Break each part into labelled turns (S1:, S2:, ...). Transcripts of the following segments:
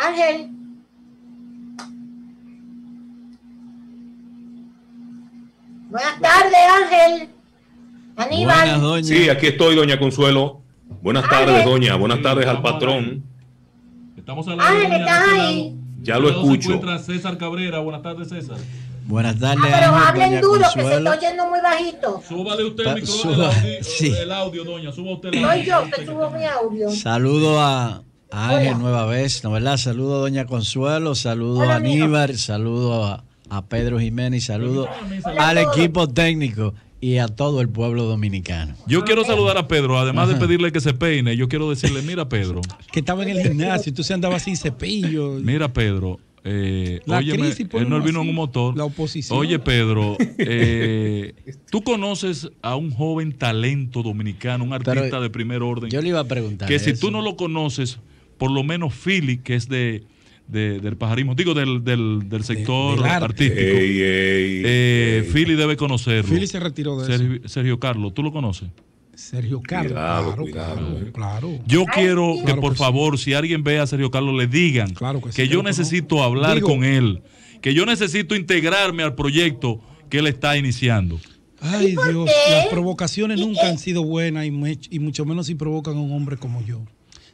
S1: Ángel. Buenas tardes, Ángel. Aníbal.
S2: Sí, aquí estoy, doña Consuelo. Buenas tardes, doña. Buenas tardes al patrón. Estamos hablando Ángel, estás ahí.
S1: Ya lo escucho.
S2: César Cabrera. Buenas tardes, César. Buenas tardes. Ah, pero hablen duro, que se está
S1: oyendo muy bajito. Súbale usted el
S2: micrófono, audio, el audio, doña. Suba usted el audio. No,
S1: yo usted subo mi audio.
S2: Saludo a
S3: Ángel, nueva vez, ¿no verdad? Saludo a Doña Consuelo, saludo a Aníbal, saludo a, Pedro Jiménez, saludo al equipo técnico y a todo el pueblo
S2: dominicano. Yo ah, quiero saludar a Pedro, además de pedirle que se peine, yo quiero decirle, mira Pedro. que
S3: estaba en el gimnasio, tú se andabas sin cepillo.
S2: Mira Pedro, eh, él no vino en un motor. La oposición. Oye, Pedro, eh, tú conoces a un joven talento dominicano, un artista de primer orden. Yo le iba a preguntar. Que si tú no lo conoces, por lo menos Philly, que es de, del pajarismo, digo, del, sector artístico. Eh, Philly debe conocerlo. Philly se retiró de Sergio, eso. Sergio Carlos, ¿tú lo conoces? Sergio Carlos. claro, claro, Yo quiero que por favor, si alguien ve a Sergio Carlos, le digan que, yo necesito hablar con él, que yo necesito integrarme al proyecto que él está iniciando.
S3: Ay Dios, las provocaciones nunca han sido buenas y mucho menos si provocan a un hombre como yo.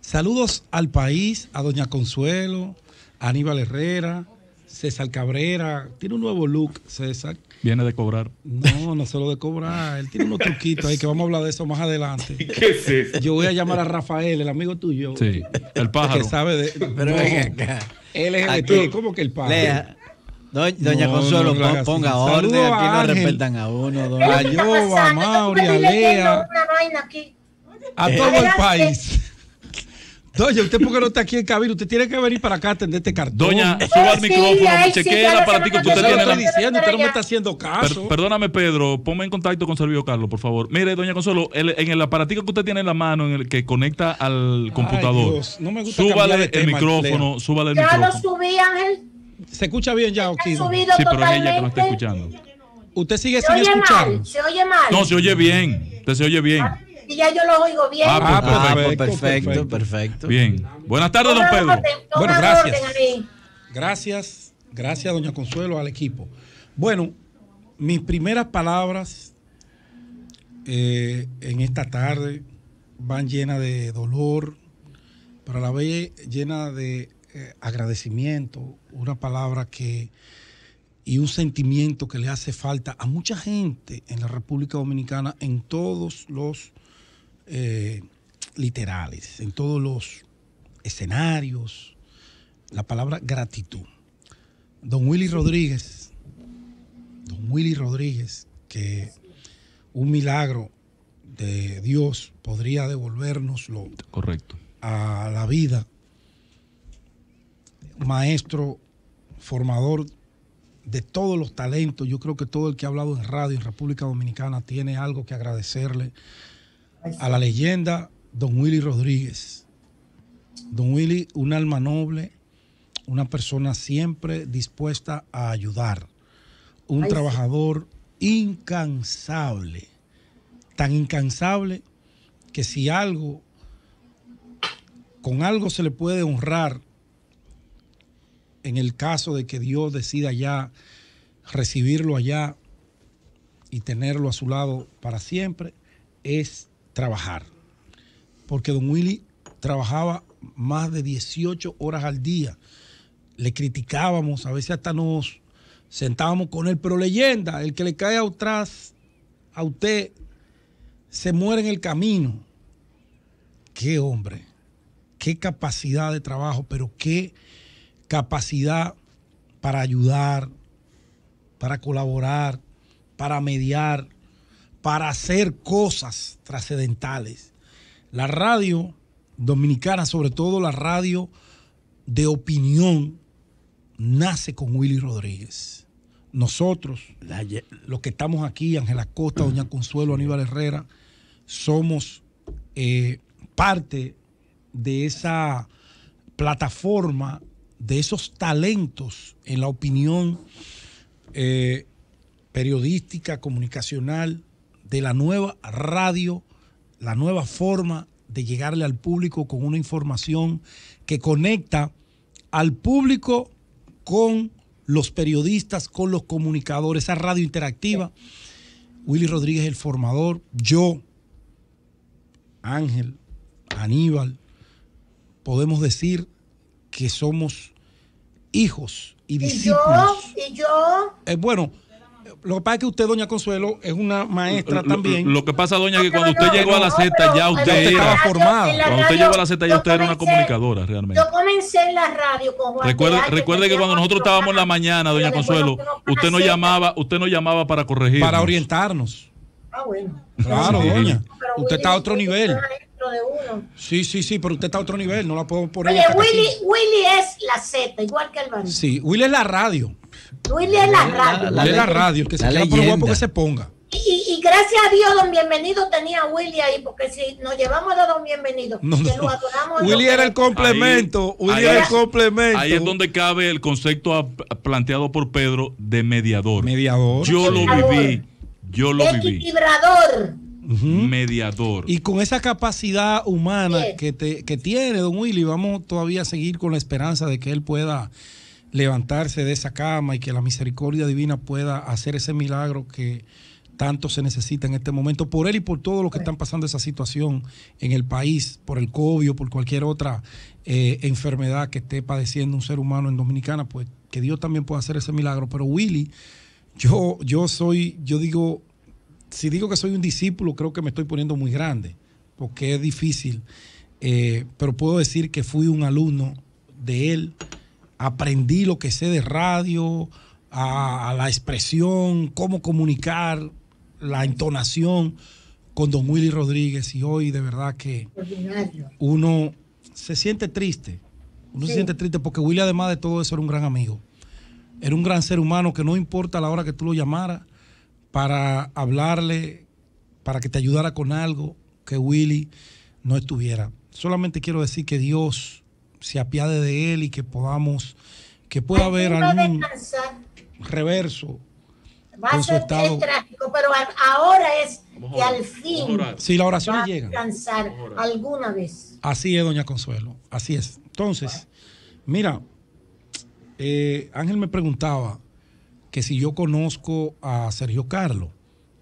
S3: Saludos al país, a Doña Consuelo, a Aníbal Herrera, César Cabrera. Tiene un nuevo look, César.
S2: Viene de cobrar.
S3: No, no se lo de cobrar. Él tiene unos truquitos ahí que vamos a hablar de eso más adelante. ¿Qué es Yo voy a llamar a Rafael, el amigo tuyo. Sí, el pájaro. Que sabe de. Pero ven acá. Él es el ¿Cómo que el pájaro? Doña Consuelo, ponga orden, aquí no respetan a uno. Doña Yoba, Mauri, Lea.
S1: A eh. todo el país.
S3: Doña, usted porque no está aquí en cabina, usted tiene que venir para acá a atender este cartón. Doña, suba el micrófono, chequee el aparatico que usted tiene. Estoy diciendo, usted no me está haciendo caso.
S2: perdóname, Pedro, ponme en contacto con Servio Carlos, por favor. Mire, doña Consuelo, en el aparatico que usted tiene en la mano, en el que conecta al computador, súbale el micrófono, súbale el micrófono. Ya lo
S1: subí, Ángel.
S2: ¿Se escucha bien ya, Oquido? Sí, pero es ella que no está escuchando. ¿Usted sigue sin escuchar? Se oye mal,
S1: se oye mal. No, se oye
S2: bien, usted se oye bien. Ah
S1: y ya yo lo oigo bien. Ah, pues, ah, pues, pues,
S2: perfecto, perfecto, Bien. Buenas tardes, don Pedro. gracias.
S3: Gracias, gracias, doña Consuelo, al equipo. Bueno, mis primeras palabras eh, en esta tarde van llenas de dolor, pero a la vez llena de eh, agradecimiento, una palabra que y un sentimiento que le hace falta a mucha gente en la República Dominicana en todos los eh, literales, en todos los escenarios, la palabra gratitud. Don Willy Rodríguez, don Willy Rodríguez, que un milagro de Dios podría devolvernoslo Correcto. a la vida. Maestro, formador de todos los talentos. Yo creo que todo el que ha hablado en radio en República Dominicana tiene algo que agradecerle a la leyenda Don Willy Rodríguez. Don Willy, un alma noble, una persona siempre dispuesta a ayudar, un trabajador incansable, tan incansable que si algo, con algo se le puede honrar en el caso de que Dios decida ya recibirlo allá y tenerlo a su lado para siempre, es trabajar. Porque don Willy trabajaba más de 18 horas al día. Le criticábamos, a veces hasta nos sentábamos con él, pero leyenda, el que le cae atrás a usted se muere en el camino. Qué hombre, qué capacidad de trabajo, pero qué capacidad para ayudar, para colaborar, para mediar para hacer cosas trascendentales. La radio dominicana, sobre todo la radio de opinión, nace con Willy Rodríguez. Nosotros, los que estamos aquí, Ángela Costa, Doña Consuelo, Aníbal Herrera, somos eh, parte de esa plataforma, de esos talentos en la opinión eh, periodística, comunicacional, de la nueva radio, la nueva forma de llegarle al público con una información que conecta al público con los periodistas, con los comunicadores, esa radio interactiva. Willy Rodríguez, el formador, yo, Ángel, Aníbal, podemos decir que somos hijos y discípulos. Y yo, y eh, yo. bueno, lo que pasa es que usted, doña Consuelo, es una maestra también.
S2: Lo que pasa, doña, que ah, cuando usted llegó a la Z ya usted estaba formada. Cuando usted llegó a la Z ya usted era una comunicadora realmente. Yo
S1: comencé en la radio con Juan. Recuerde, recuerde que cuando nosotros estábamos en la mañana, doña Consuelo, usted nos
S2: llamaba, usted no llamaba para corregir. Para orientarnos. Ah,
S1: bueno. Claro, doña. Usted está a otro nivel. De
S2: uno. Sí, sí, sí, pero usted está a otro nivel, no la puedo
S3: poner. Oye, Willy,
S1: Willy es la Z, igual que el barrio. Sí,
S3: Willy es la radio.
S1: Willy es la radio. La, radio,
S3: que se por que se ponga.
S1: Y, gracias a Dios, don Bienvenido tenía a Willy ahí, porque si nos llevamos a don Bienvenido, Willy era el
S2: complemento, ahí, el complemento. Ahí es donde cabe el concepto planteado por Pedro de mediador. Mediador. Yo lo viví, yo lo viví. mediador.
S3: Y con esa capacidad humana que, que tiene don Willy, vamos todavía a seguir con la esperanza de que él pueda levantarse de esa cama y que la misericordia divina pueda hacer ese milagro que tanto se necesita en este momento por él y por todo lo que están pasando esa situación en el país, por el COVID o por cualquier otra eh, enfermedad que esté padeciendo un ser humano en Dominicana, pues que Dios también pueda hacer ese milagro. Pero Willy, yo, yo soy, yo digo, si digo que soy un discípulo, creo que me estoy poniendo muy grande, porque es difícil, eh, pero puedo decir que fui un alumno de él, aprendí lo que sé de radio, a, la expresión, cómo comunicar, la entonación con don Willy Rodríguez y hoy de verdad que uno se siente triste, uno se siente triste porque Willy además de todo eso era un gran amigo, era un gran ser humano que no importa la hora que tú lo llamaras para hablarle, para que te ayudara con algo que Willy no estuviera. Solamente quiero decir que Dios se apiade de él y que podamos, que pueda haber algún reverso va a ser trágico,
S1: pero ahora es que al fin
S3: si la oración llega
S1: a alguna vez.
S3: Así es, doña Consuelo, así es. Entonces, mira, eh, Ángel me preguntaba que si yo conozco a Sergio Carlos.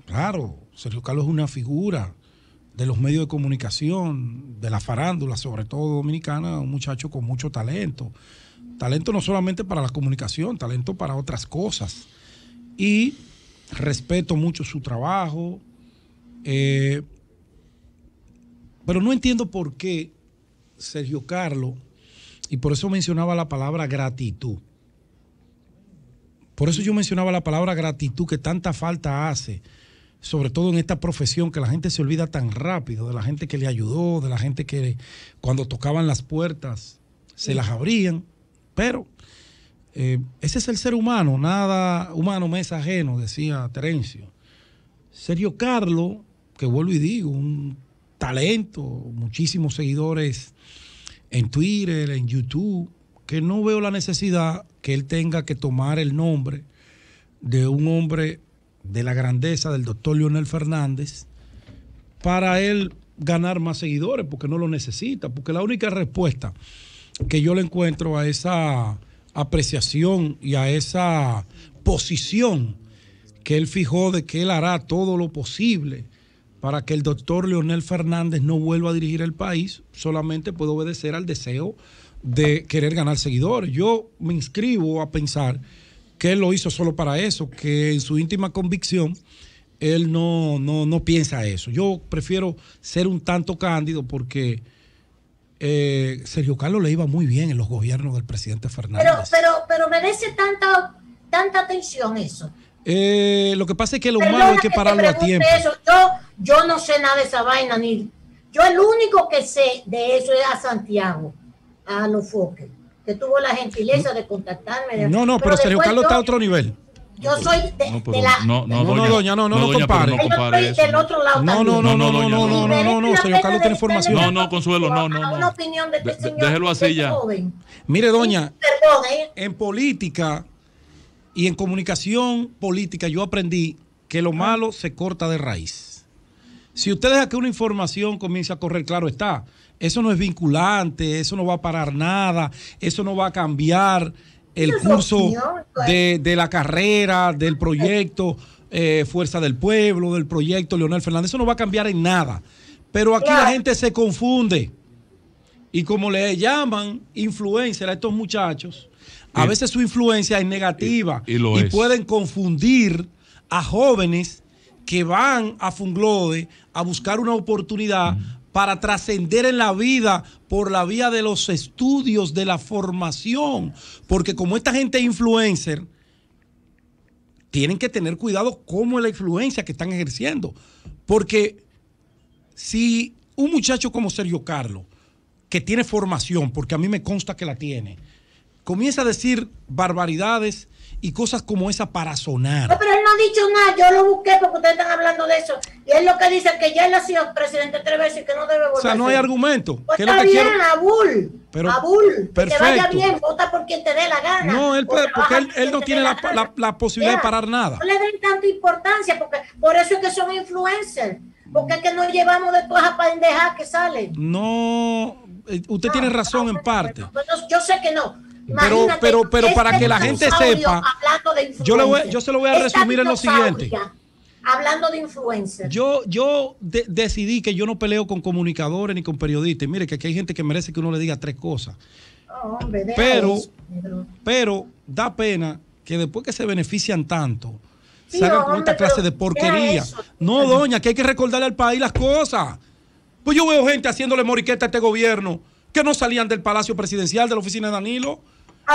S3: Claro, Sergio Carlos es una figura de los medios de comunicación, de la farándula, sobre todo dominicana, un muchacho con mucho talento. Talento no solamente para la comunicación, talento para otras cosas. Y respeto mucho su trabajo, eh, pero no entiendo por qué Sergio Carlos, y por eso mencionaba la palabra gratitud. Por eso yo mencionaba la palabra gratitud que tanta falta hace sobre todo en esta profesión, que la gente se olvida tan rápido, de la gente que le ayudó, de la gente que cuando tocaban las puertas se las abrían, pero eh, ese es el ser humano, nada humano me es ajeno, decía Terencio. Sergio Carlos, que vuelvo y digo, un talento, muchísimos seguidores en Twitter, en YouTube, que no veo la necesidad que él tenga que tomar el nombre de un hombre de la grandeza del doctor Leonel Fernández para él ganar más seguidores, porque no lo necesita, porque la única respuesta que yo le encuentro a esa apreciación y a esa posición que él fijó de que él hará todo lo posible para que el doctor Leonel Fernández no vuelva a dirigir el país, solamente puede obedecer al deseo de querer ganar seguidores. Yo me inscribo a pensar que él lo hizo solo para eso, que en su íntima convicción él no, no, no piensa eso. Yo prefiero ser un tanto cándido porque eh, Sergio Carlos le iba muy bien en los gobiernos del presidente Fernández. Pero,
S1: pero, pero merece tanta, tanta atención eso.
S3: Eh, lo que pasa es que lo malo hay que, pararlo a tiempo.
S1: Yo, yo no sé nada de esa vaina, ni yo el único que sé de eso es a Santiago, a los foques que tuvo la gentileza de contactarme. No, no, pero, pero Sergio Carlos está a otro nivel. Yo soy de, no, la. No, no, no, doña, no, no, no, no compare. compare otro lado. No, no, no, no, no, no, no, no, no, Sergio Carlos tiene información. No,
S2: no, Consuelo, no, no.
S1: Una opinión este de señor.
S2: Déjelo así
S3: ya. Mire, doña. ¿eh? En política y en comunicación política yo aprendí que lo malo se corta de raíz. Si usted deja que una información comience a correr, claro está. Eso no es vinculante, eso no va a parar nada, eso no va a cambiar el curso pues. de, la carrera, del proyecto eh, Fuerza del Pueblo, del proyecto Leonel Fernández. Eso no va a cambiar en nada. Pero aquí la gente se confunde. Y como le llaman influencer a estos muchachos, a eh, veces su influencia es negativa y, y pueden confundir a jóvenes que van a Funglode a buscar una oportunidad para trascender en la vida por la vía de los estudios, de la formación. Porque como esta gente es influencer, tienen que tener cuidado cómo es la influencia que están ejerciendo. Porque si un muchacho como Sergio Carlos, que tiene formación, porque a mí me consta que la tiene, comienza a decir barbaridades y cosas como esa para sonar.
S1: pero él no ha dicho nada, yo lo busqué porque ustedes están hablando de eso. Y él lo que dice que ya él ha sido presidente tres veces y que no debe volver. O sea, no hay argumento.
S3: Pues está bien,
S1: Abul. Pero,
S3: perfecto. que vaya bien,
S1: vota por quien te dé la gana. No, él, él, no tiene la,
S3: posibilidad de parar nada. No
S1: le den tanta importancia, porque por eso es que son influencers. Porque es que nos llevamos de todas las pendejas que salen.
S3: No, eh, usted tiene razón en parte.
S1: Yo sé que no, pero, pero, pero este para que la gente sepa, yo, yo se lo voy a resumir en lo siguiente. Hablando de influencers Yo, yo
S3: decidí que yo no peleo con comunicadores ni con periodistas. Mire, que aquí hay gente que merece que uno le diga tres cosas.
S1: Oh, pero,
S3: pero da pena que después que se benefician tanto,
S1: se salgan con esta clase de porquería.
S3: no, doña, que hay que recordarle al país las cosas. Pues yo veo gente haciéndole moriqueta a este gobierno que no salían del Palacio Presidencial, de la oficina de Danilo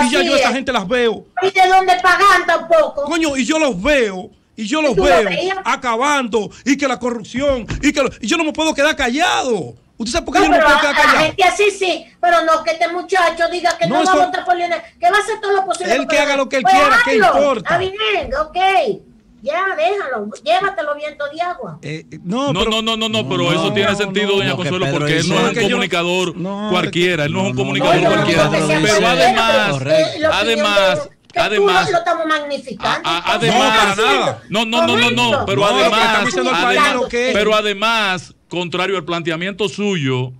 S1: y ya yo a esa gente las veo. ¿Y de dónde pagan tampoco?
S3: Coño, y yo los veo. Y yo los veo acabando. Y que la corrupción. Y que yo no me puedo quedar callado. ¿Usted sabe por qué yo no me puedo quedar callado? La gente
S1: así sí. Pero no que este muchacho diga que no, no va a votar por Que va a hacer todo lo posible. Él que haga lo que él pues quiera. ¿Qué importa? Está bien, ok. Ya, déjalo, llévatelo viento de agua.
S2: no, no, no, no, no, pero eso tiene sentido, doña Consuelo, porque él no es un comunicador cualquiera, él no es un comunicador cualquiera. Pero además, además. Además, lo,
S1: estamos magnificando. además, no, no, no, no, no, pero además pero
S2: además, contrario al planteamiento suyo,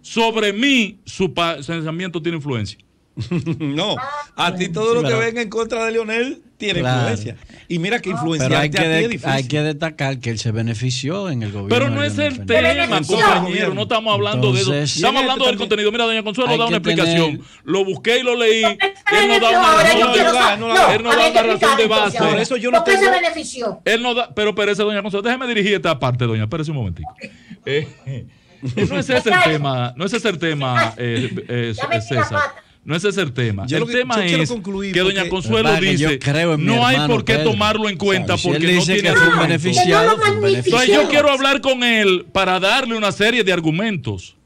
S2: sobre mí su pensamiento tiene influencia. no, a ti todo lo que ven
S3: venga en contra de Lionel tiene influencia. Y mira que influencia hay, que hay
S2: que destacar que él se benefició en el gobierno. Pero no es el tema, compañero. No estamos hablando de eso. Estamos hablando del contenido. Mira, doña Consuelo da una explicación. Lo busqué y lo leí. él no da una razón. No, de base. Por eso yo no se
S1: benefició?
S2: Él no da... Pero pereza, doña Consuelo. Déjeme dirigir esta parte, doña. Espérese un momentico. Eh, eh, no es ese el tema. No es ese el tema, ah, eh, César. No ese es el tema. el tema es que Doña Consuelo dice, creo no hay por qué tomarlo en cuenta porque no tiene... No, beneficiado, yo quiero hablar con él para darle una serie de argumentos.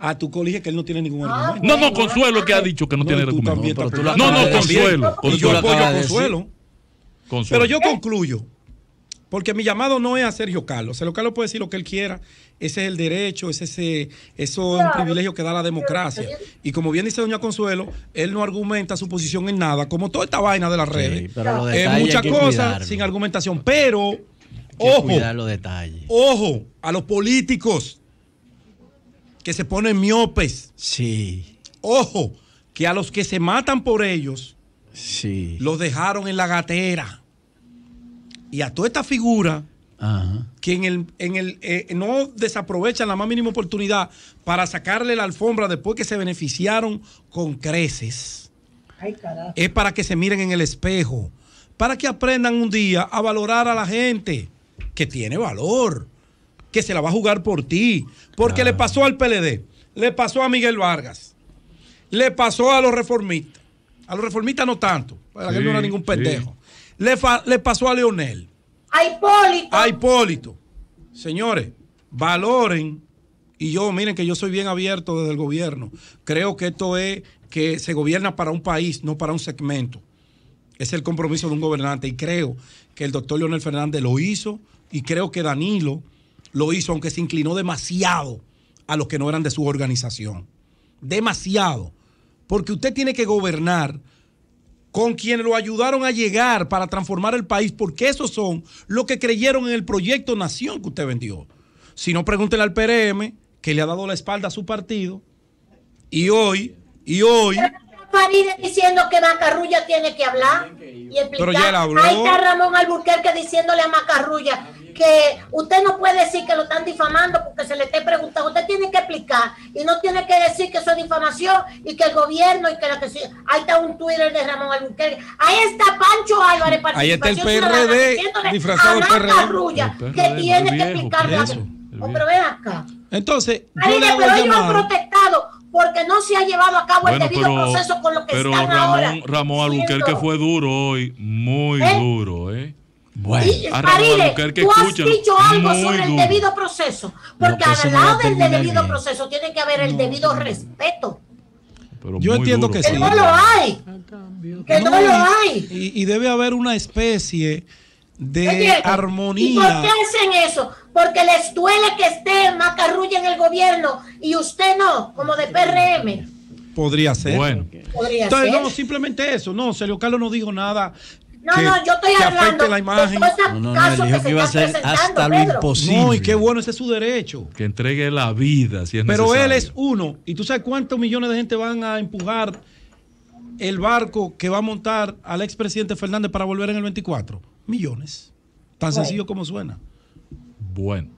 S3: A ah, tu colegio que él no tiene ningún ah,
S2: argumento. No, no, Consuelo que ha dicho que no, tiene argumento. No, no, Consuelo. yo apoyo a Consuelo. Pero yo
S3: concluyo porque mi llamado no es a Sergio Carlos. Sergio Carlos puede decir lo que él quiera. Ese es el derecho, ese, ese eh, eso es un privilegio que da la democracia. Y como bien dice doña Consuelo, él no argumenta su posición en nada, como toda esta vaina de las redes. Es muchas cosas sin argumentación. Pero, ojo,
S1: los detalles.
S3: ojo a los políticos que se ponen miopes. Sí. Ojo, que a los que se matan por ellos, sí. los dejaron en la gatera y a toda esta figura que en el, eh, no desaprovechan la más mínima oportunidad para sacarle la alfombra después que se beneficiaron con creces. es para que se miren en el espejo, para que aprendan un día a valorar a la gente que tiene valor, que se la va a jugar por ti, porque le pasó al PLD, le pasó a Miguel Vargas, le pasó a los reformistas, a los reformistas no tanto, para no era ningún pendejo le, pasó a Leonel. A Hipólito. A Hipólito. Señores, valoren. Y yo, miren que yo soy bien abierto desde el gobierno. Creo que esto es que se gobierna para un país, no para un segmento. Es el compromiso de un gobernante. Y creo que el doctor Leonel Fernández lo hizo. Y creo que Danilo lo hizo, aunque se inclinó demasiado a los que no eran de su organización. Demasiado. Porque usted tiene que gobernar con quienes lo ayudaron a llegar para transformar el país, porque esos son los que creyeron en el proyecto Nación que usted vendió. Si no, pregúntele al PRM, que le ha dado la espalda a su partido, y hoy, y hoy...
S1: diciendo que Macarrulla tiene que hablar y explicar. Pero ya Ahí está Ramón Alburquerque diciéndole a Macarrulla, usted no puede decir que lo están difamando porque se le esté preguntando. Usted tiene que explicar y no tiene que decir que eso es difamación y que el gobierno y que la que Ahí está un Twitter de Ramón Albuquerque. Ahí está Pancho Álvarez. Ahí está el PRD disfrazado de PRD. que tiene que explicar Eso, pero ven acá.
S2: Entonces, pero ellos han
S1: protestado porque no se ha llevado a cabo el debido proceso con lo que están Ramón, ahora. Ramón fue
S2: duro hoy, muy ¿Eh? duro, ¿eh? Bueno, ah, tú has dicho algo sobre el debido
S1: proceso, porque al lado del debido proceso tiene que haber el debido respeto.
S3: Yo entiendo que, sí. Que no lo hay.
S1: Que no, lo hay.
S3: Y, debe haber una especie de armonía. ¿Y por qué
S1: hacen eso? Porque les duele que esté Macarrulla en el gobierno y usted no, como de PRM.
S3: Podría ser. Bueno.
S1: Podría Entonces, no,
S3: simplemente eso. No, Sergio Carlos no dijo nada no, no, yo estoy que la imagen. no, no, no, dijo que iba a hacer hasta lo imposible. No, y
S2: qué bueno, ese es su derecho. Que entregue la vida, Pero él es
S3: uno. ¿Y tú sabes cuántos millones de gente van a empujar el barco que va a montar al expresidente Fernández para volver en el 24? Millones. Tan sencillo como suena. Bueno.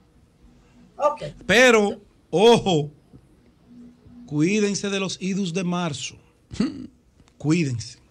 S3: Pero, ojo, cuídense de los idus de marzo. Cuídense.